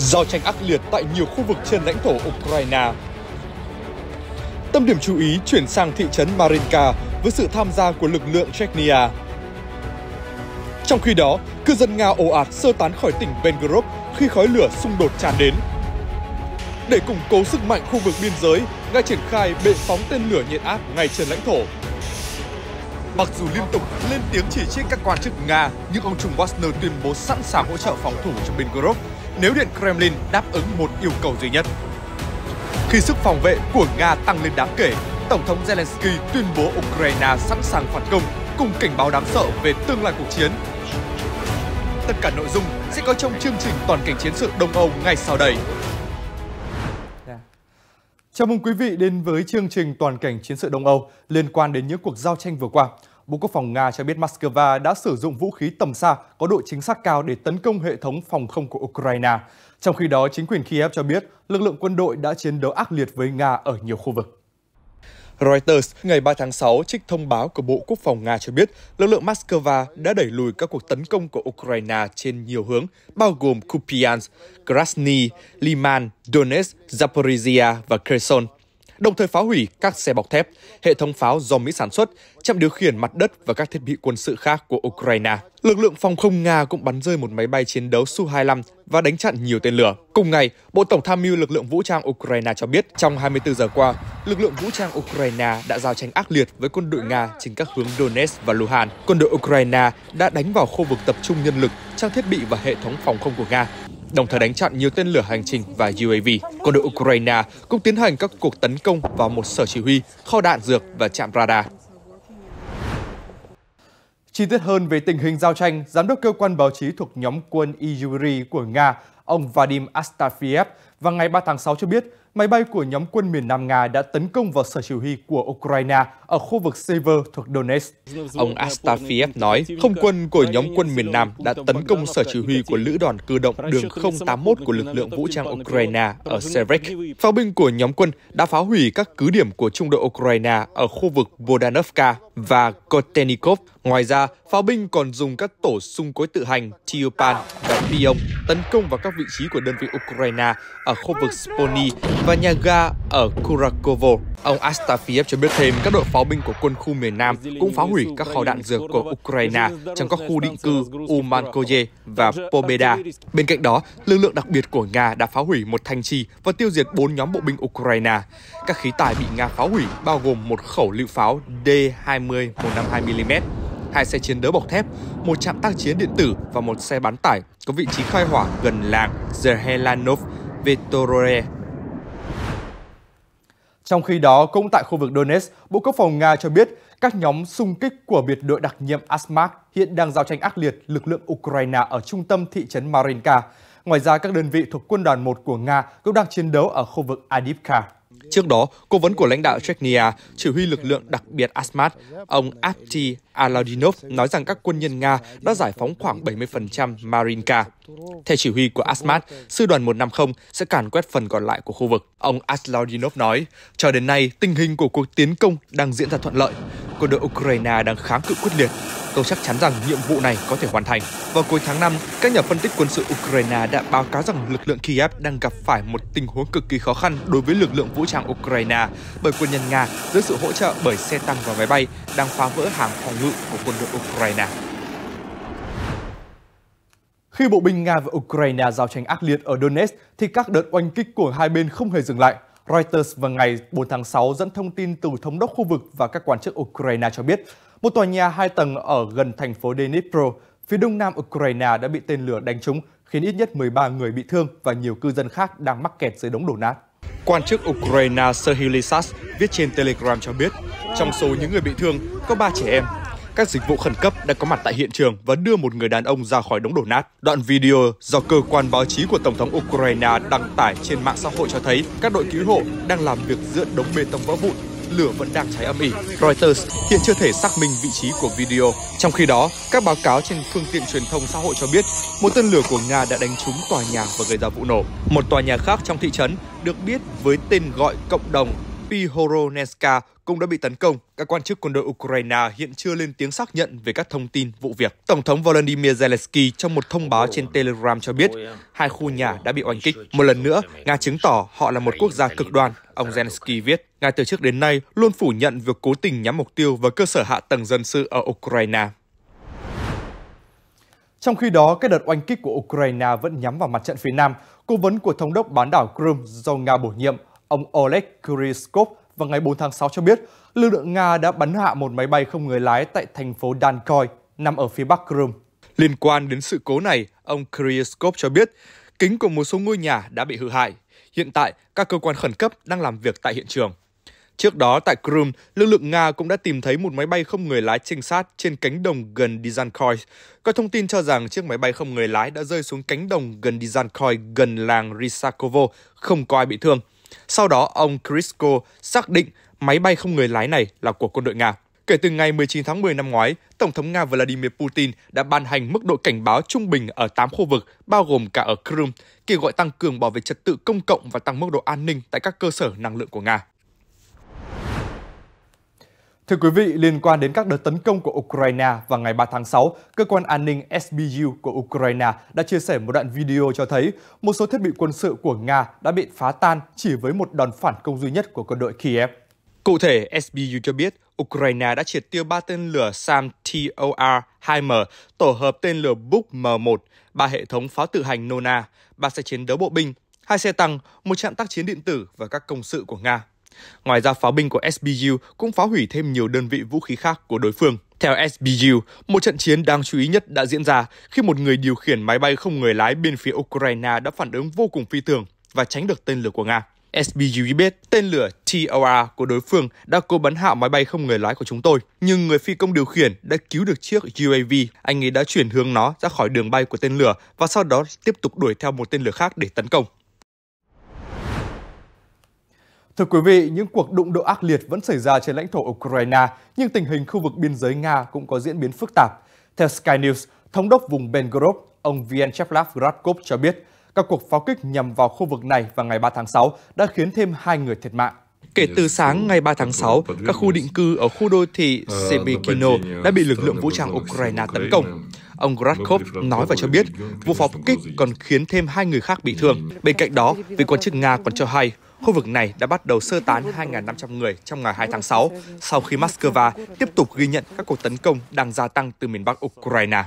giao tranh ác liệt tại nhiều khu vực trên lãnh thổ Ukraine. Tâm điểm chú ý chuyển sang thị trấn Marinka với sự tham gia của lực lượng Chechnya. Trong khi đó, cư dân Nga ồ ạt sơ tán khỏi tỉnh Belgorod khi khói lửa xung đột tràn đến. Để củng cố sức mạnh khu vực biên giới, Nga triển khai bệ phóng tên lửa nhiệt áp ngay trên lãnh thổ. Mặc dù liên tục lên tiếng chỉ trích các quan chức Nga, nhưng ông Trung Wagner tuyên bố sẵn sàng hỗ trợ phòng thủ cho Belgorod nếu Điện Kremlin đáp ứng một yêu cầu duy nhất. Khi sức phòng vệ của Nga tăng lên đáng kể, Tổng thống Zelensky tuyên bố Ukraine sẵn sàng phản công cùng cảnh báo đáng sợ về tương lai cuộc chiến. Tất cả nội dung sẽ có trong chương trình Toàn cảnh chiến sự Đông Âu ngay sau đây. Chào mừng quý vị đến với chương trình Toàn cảnh chiến sự Đông Âu liên quan đến những cuộc giao tranh vừa qua. Bộ Quốc phòng Nga cho biết Moscow đã sử dụng vũ khí tầm xa có độ chính xác cao để tấn công hệ thống phòng không của Ukraine. Trong khi đó, chính quyền Kiev cho biết lực lượng quân đội đã chiến đấu ác liệt với Nga ở nhiều khu vực. Reuters ngày 3 tháng 6 trích thông báo của Bộ Quốc phòng Nga cho biết lực lượng Moscow đã đẩy lùi các cuộc tấn công của Ukraine trên nhiều hướng, bao gồm Kupiansk, Krasny, Liman, Donetsk, Zaporizhia và Kherson đồng thời phá hủy các xe bọc thép, hệ thống pháo do Mỹ sản xuất, trạm điều khiển mặt đất và các thiết bị quân sự khác của Ukraine. Lực lượng phòng không Nga cũng bắn rơi một máy bay chiến đấu Su-25 và đánh chặn nhiều tên lửa. Cùng ngày, Bộ Tổng tham mưu lực lượng vũ trang Ukraine cho biết trong 24 giờ qua, lực lượng vũ trang Ukraine đã giao tranh ác liệt với quân đội Nga trên các hướng Donetsk và Luhansk. Quân đội Ukraine đã đánh vào khu vực tập trung nhân lực, trang thiết bị và hệ thống phòng không của Nga, đồng thời đánh chặn nhiều tên lửa hành trình và UAV. Quân đội Ukraine cũng tiến hành các cuộc tấn công vào một sở chỉ huy, kho đạn dược và trạm radar. Chi tiết hơn về tình hình giao tranh, Giám đốc cơ quan báo chí thuộc nhóm quân Izuri của Nga, ông Vadim Astafiev, vào ngày 3 tháng 6 cho biết máy bay của nhóm quân miền Nam Nga đã tấn công vào sở chỉ huy của Ukraine ở khu vực Sever thuộc Donetsk. Ông Astafiev nói, không quân của nhóm quân miền Nam đã tấn công sở chỉ huy của lữ đoàn cơ động đường 081 của lực lượng vũ trang Ukraine ở Sevrek. Pháo binh của nhóm quân đã phá hủy các cứ điểm của trung đội Ukraine ở khu vực Bodanovka và Kotenikov, Ngoài ra, pháo binh còn dùng các tổ xung cối tự hành Tiupan và Pion tấn công vào các vị trí của đơn vị Ukraine ở khu vực Sponi và nhà ga ở Kurakovo. Ông Astafiev cho biết thêm các đội pháo binh của quân khu miền Nam cũng phá hủy các kho đạn dược của Ukraine trong các khu định cư Umankoye và Pobeda. Bên cạnh đó, lực lượng đặc biệt của Nga đã phá hủy một thành trì và tiêu diệt bốn nhóm bộ binh Ukraine. Các khí tài bị Nga phá hủy bao gồm một khẩu lựu pháo D-20 152mm, hai xe chiến đấu bọc thép, một trạm tác chiến điện tử và một xe bán tải có vị trí khai hỏa gần làng Zhelanov Vetorore. Trong khi đó, cũng tại khu vực Donetsk, Bộ Quốc phòng Nga cho biết các nhóm xung kích của biệt đội đặc nhiệm Asmak hiện đang giao tranh ác liệt lực lượng Ukraine ở trung tâm thị trấn Marinka. Ngoài ra, các đơn vị thuộc quân đoàn 1 của Nga cũng đang chiến đấu ở khu vực Adivka. Trước đó, cố vấn của lãnh đạo Chechnya, chỉ huy lực lượng đặc biệt Asmat, ông Abdi Aladinov nói rằng các quân nhân Nga đã giải phóng khoảng 70% Marinka. Theo chỉ huy của Asmat, sư đoàn 150 sẽ càn quét phần còn lại của khu vực. Ông Aladinov nói, cho đến nay, tình hình của cuộc tiến công đang diễn ra thuận lợi quân đội Ukraine đang kháng cự quyết liệt. Tôi chắc chắn rằng nhiệm vụ này có thể hoàn thành. Vào cuối tháng 5, các nhà phân tích quân sự Ukraine đã báo cáo rằng lực lượng Kiev đang gặp phải một tình huống cực kỳ khó khăn đối với lực lượng vũ trang Ukraine bởi quân nhân Nga dưới sự hỗ trợ bởi xe tăng và máy bay đang phá vỡ hàng phòng ngự của quân đội Ukraine. Khi bộ binh Nga và Ukraine giao tranh ác liệt ở Donetsk thì các đợt oanh kích của hai bên không hề dừng lại – Reuters vào ngày 4 tháng 6 dẫn thông tin từ thống đốc khu vực và các quan chức Ukraine cho biết, một tòa nhà hai tầng ở gần thành phố Dnipro, phía đông nam Ukraine đã bị tên lửa đánh trúng, khiến ít nhất 13 người bị thương và nhiều cư dân khác đang mắc kẹt dưới đống đổ nát. Quan chức Ukraine Serhiy Lysas viết trên Telegram cho biết, trong số những người bị thương có 3 trẻ em các dịch vụ khẩn cấp đã có mặt tại hiện trường và đưa một người đàn ông ra khỏi đống đổ nát. Đoạn video do cơ quan báo chí của Tổng thống Ukraine đăng tải trên mạng xã hội cho thấy các đội cứu hộ đang làm việc giữa đống bê tông vỡ vụn lửa vẫn đang cháy âm ỉ. Reuters hiện chưa thể xác minh vị trí của video. Trong khi đó, các báo cáo trên phương tiện truyền thông xã hội cho biết một tên lửa của Nga đã đánh trúng tòa nhà và gây ra vụ nổ. Một tòa nhà khác trong thị trấn được biết với tên gọi cộng đồng Pihoronetska cũng đã bị tấn công. Các quan chức quân đội Ukraine hiện chưa lên tiếng xác nhận về các thông tin vụ việc. Tổng thống Volodymyr Zelensky trong một thông báo trên Telegram cho biết hai khu nhà đã bị oanh kích. Một lần nữa, Nga chứng tỏ họ là một quốc gia cực đoan, ông Zelensky viết. Nga từ trước đến nay luôn phủ nhận việc cố tình nhắm mục tiêu vào cơ sở hạ tầng dân sự ở Ukraine. Trong khi đó, các đợt oanh kích của Ukraine vẫn nhắm vào mặt trận phía Nam. Cố vấn của thống đốc bán đảo Crimea do Nga bổ nhiệm Ông Oleg Kuryshkov vào ngày 4 tháng 6 cho biết lực lượng Nga đã bắn hạ một máy bay không người lái tại thành phố Dankoy, nằm ở phía bắc Crimea. Liên quan đến sự cố này, ông Kuryshkov cho biết kính của một số ngôi nhà đã bị hư hại. Hiện tại, các cơ quan khẩn cấp đang làm việc tại hiện trường. Trước đó, tại Crimea, lực lượng Nga cũng đã tìm thấy một máy bay không người lái trinh sát trên cánh đồng gần Dizankoy. Các thông tin cho rằng chiếc máy bay không người lái đã rơi xuống cánh đồng gần Dizankoy gần làng Risakovo, không có ai bị thương. Sau đó, ông Krisko xác định máy bay không người lái này là của quân đội Nga. Kể từ ngày 19 tháng 10 năm ngoái, Tổng thống Nga Vladimir Putin đã ban hành mức độ cảnh báo trung bình ở 8 khu vực, bao gồm cả ở Crimea, kêu gọi tăng cường bảo vệ trật tự công cộng và tăng mức độ an ninh tại các cơ sở năng lượng của Nga. Thưa quý vị, liên quan đến các đợt tấn công của Ukraine vào ngày 3 tháng 6, cơ quan an ninh SBU của Ukraine đã chia sẻ một đoạn video cho thấy một số thiết bị quân sự của Nga đã bị phá tan chỉ với một đòn phản công duy nhất của quân đội Kiev. Cụ thể, SBU cho biết Ukraine đã triệt tiêu 3 tên lửa SAM TOR-2M, tổ hợp tên lửa Buk M1, ba hệ thống pháo tự hành Nona, ba xe chiến đấu bộ binh, hai xe tăng, một trạm tác chiến điện tử và các công sự của Nga. Ngoài ra, pháo binh của SBU cũng phá hủy thêm nhiều đơn vị vũ khí khác của đối phương. Theo SBU, một trận chiến đáng chú ý nhất đã diễn ra khi một người điều khiển máy bay không người lái bên phía Ukraine đã phản ứng vô cùng phi thường và tránh được tên lửa của Nga. SBU biết tên lửa TOR của đối phương đã cố bắn hạ máy bay không người lái của chúng tôi, nhưng người phi công điều khiển đã cứu được chiếc UAV. Anh ấy đã chuyển hướng nó ra khỏi đường bay của tên lửa và sau đó tiếp tục đuổi theo một tên lửa khác để tấn công. Thưa quý vị, những cuộc đụng độ ác liệt vẫn xảy ra trên lãnh thổ Ukraine, nhưng tình hình khu vực biên giới Nga cũng có diễn biến phức tạp. Theo Sky News, thống đốc vùng Belgorod, ông Vyacheslav Gradkov cho biết, các cuộc pháo kích nhằm vào khu vực này vào ngày 3 tháng 6 đã khiến thêm hai người thiệt mạng. Kể từ sáng ngày 3 tháng 6, các khu định cư ở khu đô thị ờ, Sebekino đã bị lực lượng vũ trang Ukraine tấn công. Ông Gradkov nói và cho biết, vụ pháo kích còn khiến thêm hai người khác bị thương. Bên cạnh đó, vị quan chức Nga còn cho hay, Khu vực này đã bắt đầu sơ tán 2.500 người trong ngày 2 tháng 6, sau khi Moscow tiếp tục ghi nhận các cuộc tấn công đang gia tăng từ miền Bắc Ukraine.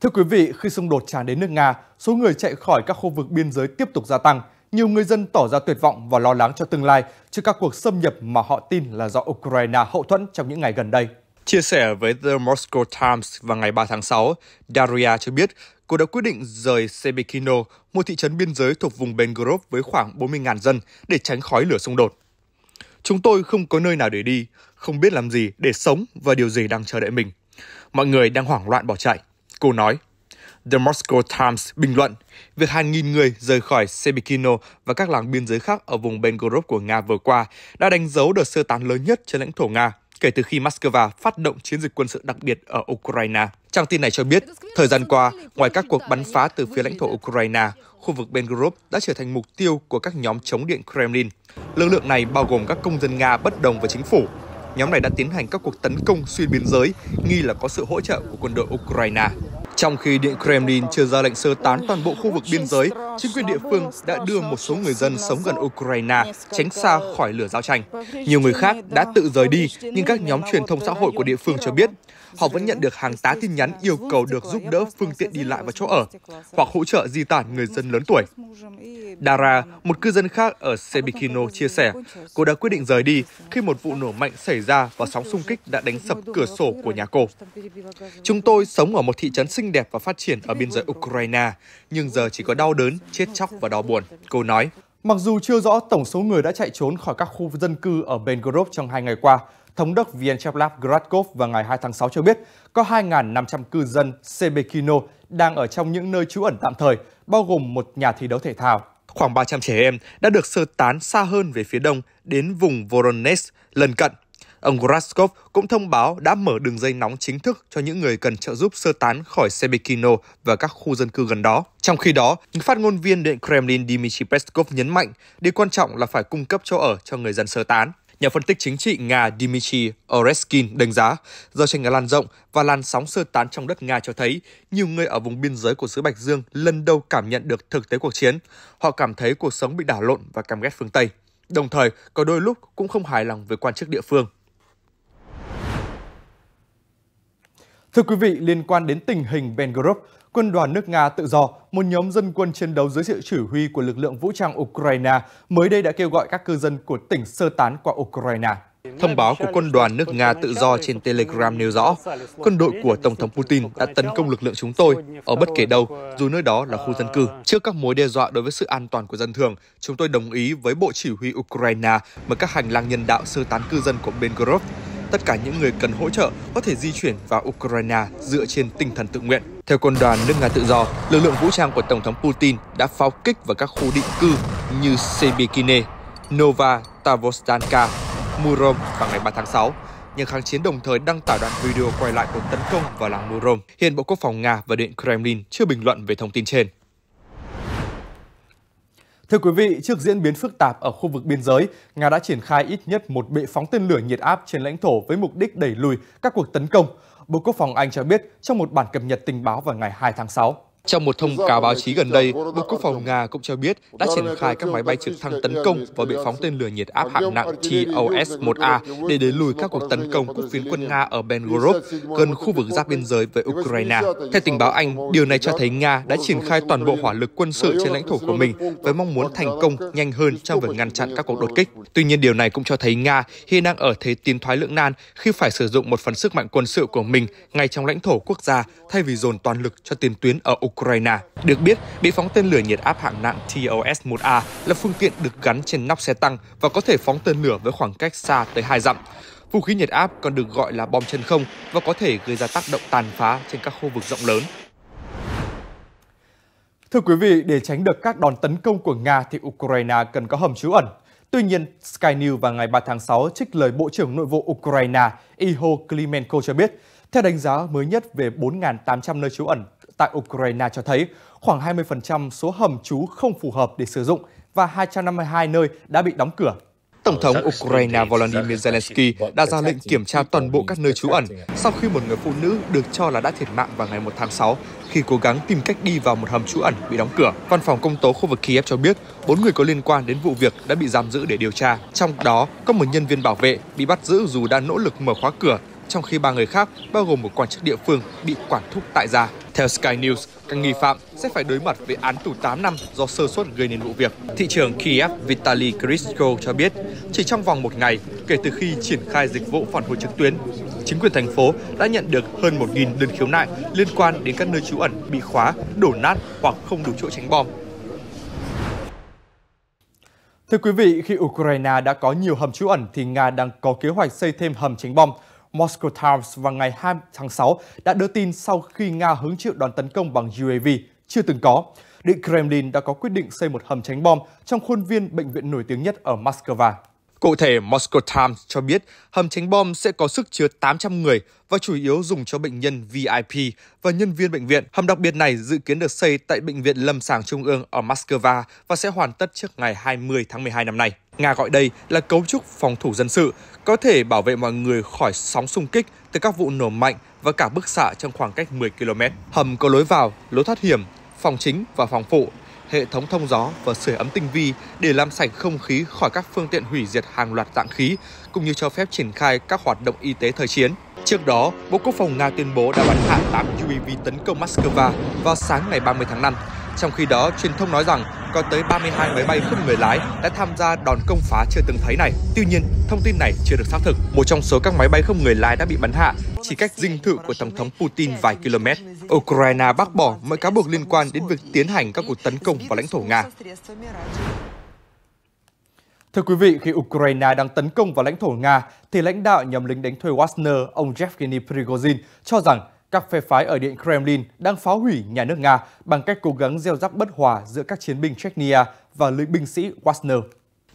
Thưa quý vị, khi xung đột tràn đến nước Nga, số người chạy khỏi các khu vực biên giới tiếp tục gia tăng. Nhiều người dân tỏ ra tuyệt vọng và lo lắng cho tương lai trước các cuộc xâm nhập mà họ tin là do Ukraine hậu thuẫn trong những ngày gần đây. Chia sẻ với The Moscow Times vào ngày 3 tháng 6, Daria cho biết cô đã quyết định rời Sebekino, một thị trấn biên giới thuộc vùng Belgorod với khoảng 40.000 dân, để tránh khói lửa xung đột. Chúng tôi không có nơi nào để đi, không biết làm gì để sống và điều gì đang chờ đợi mình. Mọi người đang hoảng loạn bỏ chạy, cô nói. The Moscow Times bình luận, việc hàng nghìn người rời khỏi Sebekino và các làng biên giới khác ở vùng Belgorod của Nga vừa qua đã đánh dấu đợt sơ tán lớn nhất trên lãnh thổ Nga kể từ khi Moscow phát động chiến dịch quân sự đặc biệt ở Ukraine. Trang tin này cho biết, thời gian qua, ngoài các cuộc bắn phá từ phía lãnh thổ Ukraine, khu vực Belgorod đã trở thành mục tiêu của các nhóm chống điện Kremlin. Lực lượng này bao gồm các công dân Nga bất đồng với chính phủ. Nhóm này đã tiến hành các cuộc tấn công xuyên biên giới, nghi là có sự hỗ trợ của quân đội Ukraine. Trong khi Điện Kremlin chưa ra lệnh sơ tán toàn bộ khu vực biên giới, chính quyền địa phương đã đưa một số người dân sống gần Ukraine tránh xa khỏi lửa giao tranh. Nhiều người khác đã tự rời đi, nhưng các nhóm truyền thông xã hội của địa phương cho biết họ vẫn nhận được hàng tá tin nhắn yêu cầu được giúp đỡ phương tiện đi lại và chỗ ở, hoặc hỗ trợ di tản người dân lớn tuổi. Dara, một cư dân khác ở Sebikino, chia sẻ, cô đã quyết định rời đi khi một vụ nổ mạnh xảy ra và sóng xung kích đã đánh sập cửa sổ của nhà cô. Chúng tôi sống ở một thị trấn xinh đẹp và phát triển ở biên giới Ukraine, nhưng giờ chỉ có đau đớn, chết chóc và đau buồn, cô nói. Mặc dù chưa rõ tổng số người đã chạy trốn khỏi các khu dân cư ở Belgorod trong hai ngày qua, thống đốc Vyacheslav Gradkov vào ngày 2 tháng 6 cho biết có 2.500 cư dân Sebekino đang ở trong những nơi trú ẩn tạm thời, bao gồm một nhà thi đấu thể thao. Khoảng 300 trẻ em đã được sơ tán xa hơn về phía đông đến vùng Voronezh lần cận. Ông Graskov cũng thông báo đã mở đường dây nóng chính thức cho những người cần trợ giúp sơ tán khỏi Sebekino và các khu dân cư gần đó. Trong khi đó, phát ngôn viên Điện Kremlin Dmitry Peskov nhấn mạnh điều quan trọng là phải cung cấp chỗ ở cho người dân sơ tán. Nhà phân tích chính trị Nga Dmitry Oreskin đánh giá, giao tranh Nga lan rộng và làn sóng sơ tán trong đất Nga cho thấy nhiều người ở vùng biên giới của xứ Bạch Dương lần đầu cảm nhận được thực tế cuộc chiến. Họ cảm thấy cuộc sống bị đảo lộn và căm ghét phương Tây. Đồng thời, có đôi lúc cũng không hài lòng với quan chức địa phương. Thưa quý vị, liên quan đến tình hình Ben Group, Quân đoàn nước Nga Tự do, một nhóm dân quân chiến đấu dưới sự chỉ huy của lực lượng vũ trang Ukraine, mới đây đã kêu gọi các cư dân của tỉnh sơ tán qua Ukraine. Thông báo của quân đoàn nước Nga tự do trên Telegram nêu rõ, quân đội của Tổng thống Putin đã tấn công lực lượng chúng tôi ở bất kể đâu, dù nơi đó là khu dân cư. Trước các mối đe dọa đối với sự an toàn của dân thường, chúng tôi đồng ý với Bộ Chỉ huy Ukraine mở các hành lang nhân đạo sơ tán cư dân của Belgorod tất cả những người cần hỗ trợ có thể di chuyển vào Ukraine dựa trên tinh thần tự nguyện. Theo quân đoàn nước Nga tự do, lực lượng vũ trang của Tổng thống Putin đã pháo kích vào các khu định cư như Sebekine, Nova Tavostanka, Murom vào ngày 3 tháng 6 nhưng kháng chiến đồng thời đăng tải đoạn video quay lại cuộc tấn công vào làng Murom. Hiện Bộ Quốc phòng Nga và Điện Kremlin chưa bình luận về thông tin trên. Thưa quý vị, trước diễn biến phức tạp ở khu vực biên giới, Nga đã triển khai ít nhất một bệ phóng tên lửa nhiệt áp trên lãnh thổ với mục đích đẩy lùi các cuộc tấn công. Bộ Quốc phòng Anh cho biết trong một bản cập nhật tình báo vào ngày 2 tháng 6. Trong một thông cáo báo chí gần đây, Bộ Quốc phòng Nga cũng cho biết đã triển khai các máy bay trực thăng tấn công và bệ phóng tên lửa nhiệt áp hạng nặng TOS-1A để đẩy lùi các cuộc tấn công của phiến quân Nga ở Belgorod, gần khu vực giáp biên giới với Ukraine. Theo tình báo Anh, điều này cho thấy Nga đã triển khai toàn bộ hỏa lực quân sự trên lãnh thổ của mình với mong muốn thành công nhanh hơn trong việc ngăn chặn các cuộc đột kích. Tuy nhiên, điều này cũng cho thấy Nga hiện đang ở thế tiến thoái lưỡng nan khi phải sử dụng một phần sức mạnh quân sự của mình ngay trong lãnh thổ quốc gia thay vì dồn toàn lực cho tiền tuyến ở Ukraine. Ukraine. Được biết, bị phóng tên lửa nhiệt áp hạng nặng TOS-1A là phương tiện được gắn trên nóc xe tăng và có thể phóng tên lửa với khoảng cách xa tới 2 dặm. Vũ khí nhiệt áp còn được gọi là bom chân không và có thể gây ra tác động tàn phá trên các khu vực rộng lớn. Thưa quý vị, để tránh được các đòn tấn công của Nga thì Ukraine cần có hầm trú ẩn. Tuy nhiên, Sky News vào ngày 3 tháng 6 trích lời Bộ trưởng Nội vụ Ukraine Iho Klimenko cho biết, theo đánh giá mới nhất về 4.800 nơi trú ẩn tại Ukraine cho thấy khoảng 20% số hầm trú không phù hợp để sử dụng và 252 nơi đã bị đóng cửa. Tổng thống Ukraine Volodymyr Zelensky đã ra lệnh kiểm tra toàn bộ các nơi trú ẩn sau khi một người phụ nữ được cho là đã thiệt mạng vào ngày 1 tháng 6 khi cố gắng tìm cách đi vào một hầm trú ẩn bị đóng cửa. Văn phòng công tố khu vực Kiev cho biết bốn người có liên quan đến vụ việc đã bị giam giữ để điều tra, trong đó có một nhân viên bảo vệ bị bắt giữ dù đã nỗ lực mở khóa cửa, trong khi ba người khác, bao gồm một quan chức địa phương, bị quản thúc tại gia. Theo Sky News, các nghi phạm sẽ phải đối mặt với án tù 8 năm do sơ suất gây nên vụ việc. Thị trưởng Kiev Vitaly Klitschko cho biết, chỉ trong vòng một ngày kể từ khi triển khai dịch vụ phản hồi trực tuyến, chính quyền thành phố đã nhận được hơn 1.000 đơn khiếu nại liên quan đến các nơi trú ẩn bị khóa, đổ nát hoặc không đủ chỗ tránh bom. Thưa quý vị, khi Ukraine đã có nhiều hầm trú ẩn thì Nga đang có kế hoạch xây thêm hầm tránh bom – Moscow Times vào ngày 2 tháng 6 đã đưa tin sau khi Nga hứng chịu đòn tấn công bằng UAV chưa từng có. Điện Kremlin đã có quyết định xây một hầm tránh bom trong khuôn viên bệnh viện nổi tiếng nhất ở Moscow. Cụ thể, Moscow Times cho biết hầm tránh bom sẽ có sức chứa 800 người và chủ yếu dùng cho bệnh nhân VIP và nhân viên bệnh viện. Hầm đặc biệt này dự kiến được xây tại Bệnh viện Lâm sàng Trung ương ở Moscow và sẽ hoàn tất trước ngày 20 tháng 12 năm nay. Nga gọi đây là cấu trúc phòng thủ dân sự, có thể bảo vệ mọi người khỏi sóng xung kích từ các vụ nổ mạnh và cả bức xạ trong khoảng cách 10 km. Hầm có lối vào, lối thoát hiểm, phòng chính và phòng phụ hệ thống thông gió và sưởi ấm tinh vi để làm sạch không khí khỏi các phương tiện hủy diệt hàng loạt dạng khí, cũng như cho phép triển khai các hoạt động y tế thời chiến. Trước đó, Bộ Quốc phòng Nga tuyên bố đã bắn hạ 8 UAV tấn công Moscow vào sáng ngày 30 tháng 5. Trong khi đó, truyền thông nói rằng có tới 32 máy bay không người lái đã tham gia đòn công phá chưa từng thấy này. Tuy nhiên, thông tin này chưa được xác thực. Một trong số các máy bay không người lái đã bị bắn hạ chỉ cách dinh thự của Tổng thống Putin vài km. Ukraine bác bỏ mọi cáo buộc liên quan đến việc tiến hành các cuộc tấn công vào lãnh thổ Nga. Thưa quý vị, khi Ukraine đang tấn công vào lãnh thổ Nga, thì lãnh đạo nhóm lính đánh thuê Wagner, ông Yevgeny Prigozhin, cho rằng các phe phái ở Điện Kremlin đang phá hủy nhà nước Nga bằng cách cố gắng gieo rắc bất hòa giữa các chiến binh Chechnya và lính binh sĩ Wagner.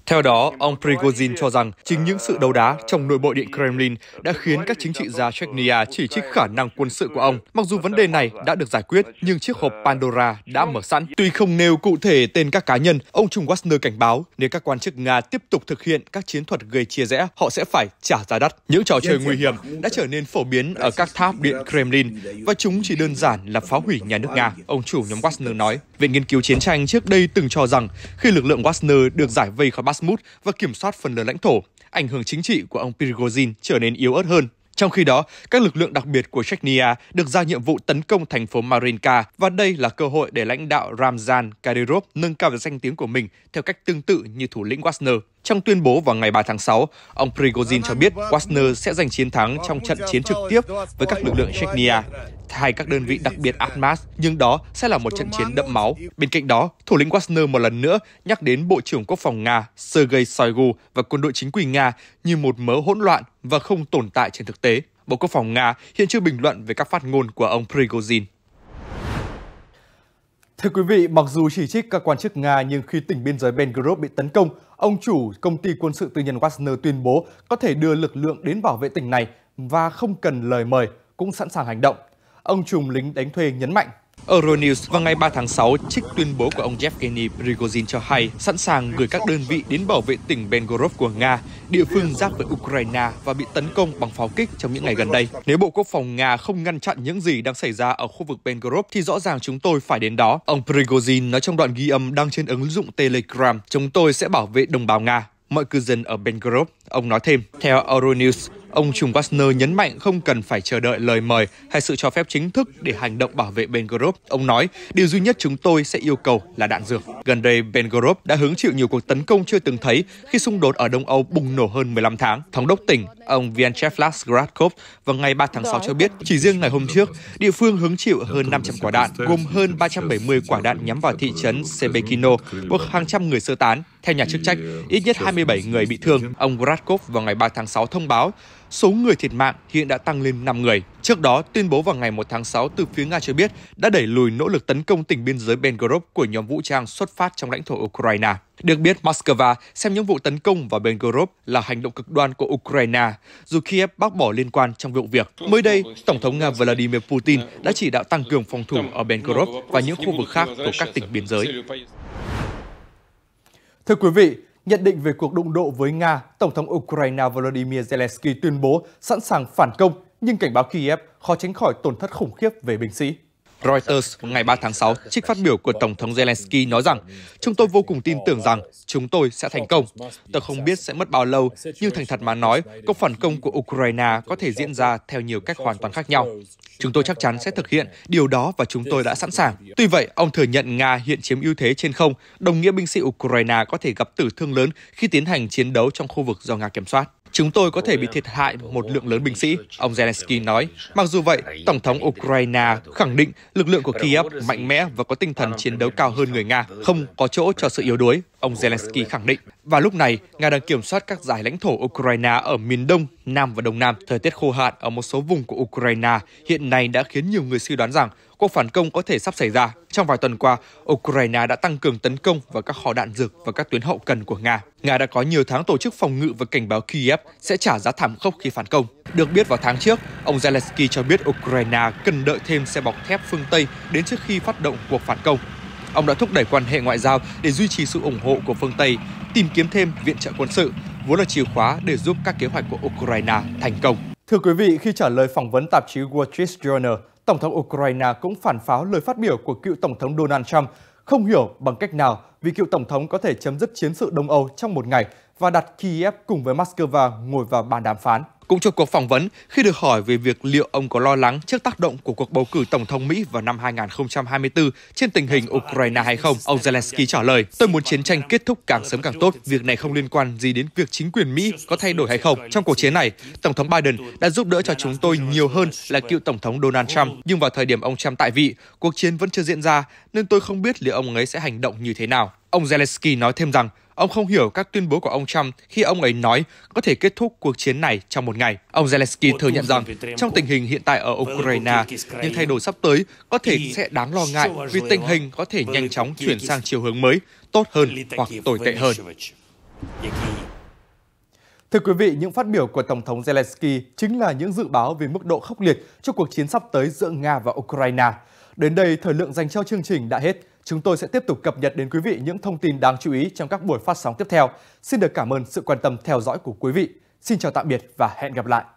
Theo đó, ông Prigozhin cho rằng chính những sự đấu đá trong nội bộ Điện Kremlin đã khiến các chính trị gia Chechnya chỉ trích khả năng quân sự của ông. Mặc dù vấn đề này đã được giải quyết, nhưng chiếc hộp Pandora đã mở sẵn. Tuy không nêu cụ thể tên các cá nhân, ông Trung Wagner cảnh báo nếu các quan chức Nga tiếp tục thực hiện các chiến thuật gây chia rẽ, họ sẽ phải trả giá đắt. Những trò chơi nguy hiểm đã trở nên phổ biến ở các tháp Điện Kremlin và chúng chỉ đơn giản là phá hủy nhà nước Nga, ông chủ nhóm Wagner nói. Viện nghiên cứu chiến tranh trước đây từng cho rằng khi lực lượng Wagner được giải vây khỏi Moscow, Basmut và kiểm soát phần lớn lãnh thổ, ảnh hưởng chính trị của ông Prigozhin trở nên yếu ớt hơn. Trong khi đó, các lực lượng đặc biệt của Chechnya được giao nhiệm vụ tấn công thành phố Marinka và đây là cơ hội để lãnh đạo Ramzan Kadyrov nâng cao danh tiếng của mình theo cách tương tự như thủ lĩnh Wagner. Trong tuyên bố vào ngày 3 tháng 6, ông Prigozhin cho biết Wagner sẽ giành chiến thắng trong trận chiến trực tiếp với các lực lượng Chechnya hay các đơn vị đặc biệt Atmas, nhưng đó sẽ là một trận chiến đẫm máu. Bên cạnh đó, thủ lĩnh Wagner một lần nữa nhắc đến Bộ trưởng Quốc phòng Nga Sergei Shoigu và quân đội chính quy Nga như một mớ hỗn loạn và không tồn tại trên thực tế. Bộ Quốc phòng Nga hiện chưa bình luận về các phát ngôn của ông Prigozhin. Thưa quý vị, mặc dù chỉ trích các quan chức Nga nhưng khi tỉnh biên giới Belgorod bị tấn công, ông chủ công ty quân sự tư nhân Wagner tuyên bố có thể đưa lực lượng đến bảo vệ tỉnh này và không cần lời mời cũng sẵn sàng hành động. Ông trùm lính đánh thuê nhấn mạnh Euronews vào ngày 3 tháng 6 trích tuyên bố của ông Yevgeny Prigozhin cho hay sẵn sàng gửi các đơn vị đến bảo vệ tỉnh Belgorod của Nga, địa phương giáp với Ukraine và bị tấn công bằng pháo kích trong những ngày gần đây. Nếu Bộ Quốc phòng Nga không ngăn chặn những gì đang xảy ra ở khu vực Belgorod thì rõ ràng chúng tôi phải đến đó. Ông Prigozhin nói trong đoạn ghi âm đang trên ứng dụng Telegram, chúng tôi sẽ bảo vệ đồng bào Nga mọi cư dân ở Belgorod. Ông nói thêm, theo Euronews, Ông Trung Wagner nhấn mạnh không cần phải chờ đợi lời mời hay sự cho phép chính thức để hành động bảo vệ Belgorod. Ông nói, điều duy nhất chúng tôi sẽ yêu cầu là đạn dược. Gần đây, Belgorod đã hứng chịu nhiều cuộc tấn công chưa từng thấy khi xung đột ở Đông Âu bùng nổ hơn 15 tháng. Thống đốc tỉnh, ông Vyacheslav Gradkov vào ngày 3 tháng 6 cho biết, chỉ riêng ngày hôm trước, địa phương hứng chịu hơn 500 quả đạn, gồm hơn 370 quả đạn nhắm vào thị trấn Sebekino, buộc hàng trăm người sơ tán. Theo nhà chức trách, ít nhất 27 người bị thương. Ông Gradkov vào ngày 3 tháng 6 thông báo số người thiệt mạng hiện đã tăng lên 5 người. Trước đó, tuyên bố vào ngày 1 tháng 6 từ phía Nga cho biết đã đẩy lùi nỗ lực tấn công tỉnh biên giới Belgorod của nhóm vũ trang xuất phát trong lãnh thổ Ukraine. Được biết, Moscow xem những vụ tấn công vào Belgorod là hành động cực đoan của Ukraine, dù Kiev bác bỏ liên quan trong vụ việc. Mới đây, Tổng thống Nga Vladimir Putin đã chỉ đạo tăng cường phòng thủ ở Belgorod và những khu vực khác của các tỉnh biên giới. Thưa quý vị, Nhận định về cuộc đụng độ với Nga, Tổng thống Ukraine Volodymyr Zelensky tuyên bố sẵn sàng phản công nhưng cảnh báo Kiev khó tránh khỏi tổn thất khủng khiếp về binh sĩ. Reuters ngày 3 tháng 6, trích phát biểu của Tổng thống Zelensky nói rằng chúng tôi vô cùng tin tưởng rằng chúng tôi sẽ thành công. Tôi không biết sẽ mất bao lâu, nhưng thành thật mà nói, cuộc phản công của Ukraine có thể diễn ra theo nhiều cách hoàn toàn khác nhau. Chúng tôi chắc chắn sẽ thực hiện điều đó và chúng tôi đã sẵn sàng. Tuy vậy, ông thừa nhận Nga hiện chiếm ưu thế trên không, đồng nghĩa binh sĩ Ukraine có thể gặp tử thương lớn khi tiến hành chiến đấu trong khu vực do Nga kiểm soát. Chúng tôi có thể bị thiệt hại một lượng lớn binh sĩ, ông Zelensky nói. Mặc dù vậy, Tổng thống Ukraine khẳng định lực lượng của Kiev mạnh mẽ và có tinh thần chiến đấu cao hơn người Nga, không có chỗ cho sự yếu đuối, ông Zelensky khẳng định. Và lúc này, Nga đang kiểm soát các giải lãnh thổ Ukraine ở miền Đông, Nam và Đông Nam. Thời tiết khô hạn ở một số vùng của Ukraine hiện nay đã khiến nhiều người suy đoán rằng cuộc phản công có thể sắp xảy ra. Trong vài tuần qua, Ukraine đã tăng cường tấn công vào các kho đạn dược và các tuyến hậu cần của Nga. Nga đã có nhiều tháng tổ chức phòng ngự và cảnh báo Kiev sẽ trả giá thảm khốc khi phản công. Được biết vào tháng trước, ông Zelensky cho biết Ukraine cần đợi thêm xe bọc thép phương Tây đến trước khi phát động cuộc phản công. Ông đã thúc đẩy quan hệ ngoại giao để duy trì sự ủng hộ của phương Tây, tìm kiếm thêm viện trợ quân sự, vốn là chìa khóa để giúp các kế hoạch của Ukraine thành công. Thưa quý vị, khi trả lời phỏng vấn tạp chí Wall Street Journal, Tổng thống Ukraine cũng phản pháo lời phát biểu của cựu Tổng thống Donald Trump không hiểu bằng cách nào vì cựu tổng thống có thể chấm dứt chiến sự Đông Âu trong một ngày và đặt Kiev cùng với Moscow ngồi vào bàn đàm phán. Cũng trong cuộc phỏng vấn, khi được hỏi về việc liệu ông có lo lắng trước tác động của cuộc bầu cử tổng thống Mỹ vào năm 2024 trên tình hình Ukraine hay không, ông Zelensky trả lời, tôi muốn chiến tranh kết thúc càng sớm càng tốt, việc này không liên quan gì đến việc chính quyền Mỹ có thay đổi hay không. Trong cuộc chiến này, Tổng thống Biden đã giúp đỡ cho chúng tôi nhiều hơn là cựu Tổng thống Donald Trump, nhưng vào thời điểm ông Trump tại vị, cuộc chiến vẫn chưa diễn ra, nên tôi không biết liệu ông ấy sẽ hành động như thế nào. Ông Zelensky nói thêm rằng ông không hiểu các tuyên bố của ông Trump khi ông ấy nói có thể kết thúc cuộc chiến này trong một ngày. Ông Zelensky thừa nhận rằng trong tình hình hiện tại ở Ukraine, những thay đổi sắp tới có thể sẽ đáng lo ngại vì tình hình có thể nhanh chóng chuyển sang chiều hướng mới, tốt hơn hoặc tồi tệ hơn. Thưa quý vị, những phát biểu của Tổng thống Zelensky chính là những dự báo về mức độ khốc liệt cho cuộc chiến sắp tới giữa Nga và Ukraine. Đến đây, thời lượng dành cho chương trình đã hết. Chúng tôi sẽ tiếp tục cập nhật đến quý vị những thông tin đáng chú ý trong các buổi phát sóng tiếp theo. Xin được cảm ơn sự quan tâm theo dõi của quý vị. Xin chào tạm biệt và hẹn gặp lại.